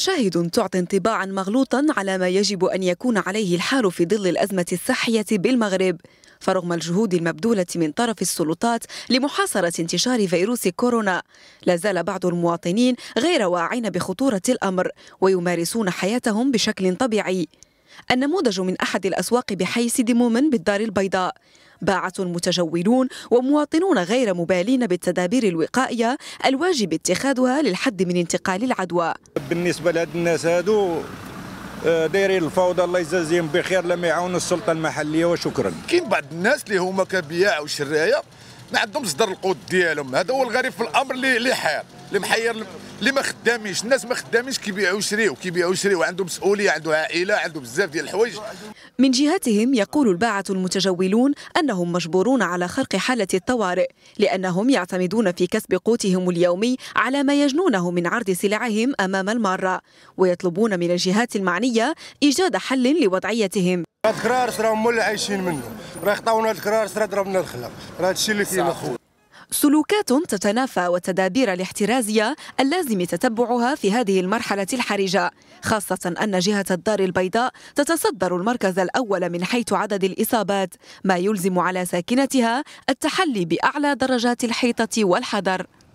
شاهد تعطي انطباعا مغلوطا على ما يجب أن يكون عليه الحال في ظل الأزمة الصحية بالمغرب فرغم الجهود المبذولة من طرف السلطات لمحاصرة انتشار فيروس كورونا لا زال بعض المواطنين غير واعين بخطورة الأمر ويمارسون حياتهم بشكل طبيعي النموذج من أحد الأسواق بحي سيدي مومن بالدار البيضاء باعة متجولون ومواطنون غير مبالين بالتدابير الوقائية الواجب اتخاذها للحد من انتقال العدوى بالنسبة لهاد الناس هادو آه، دايرين الفوضى الله يجازيهم بخير لما يعاونوا السلطه المحليه وشكرا كاين بعض الناس اللي هما كبياع وشرايه ما عندهمش صدر القوت ديالهم هذا هو الغريب في الامر اللي حير المحير اللي ما خدامينش الناس ما خدامينش كيبيعوا يشريوا كيبيعوا يشريوا عنده مسؤوليه عنده عائله عنده بزاف ديال الحوايج من جهتهم يقول الباعة المتجولون أنهم مجبورون على خرق حالة الطوارئ لأنهم يعتمدون في كسب قوتهم اليومي على ما يجنونه من عرض سلعهم أمام المارة ويطلبون من الجهات المعنية إيجاد حل لوضعيتهم هاد الكرارس راهم هما اللي عايشين منه راه هاد الكرارس راه ضربنا الخلا راه هادشي اللي كاين اخويا سلوكات تتنافى والتدابير الاحترازية اللازم تتبعها في هذه المرحلة الحرجة خاصة أن جهة الدار البيضاء تتصدر المركز الأول من حيث عدد الإصابات ما يلزم على ساكنتها التحلي بأعلى درجات الحيطة والحذر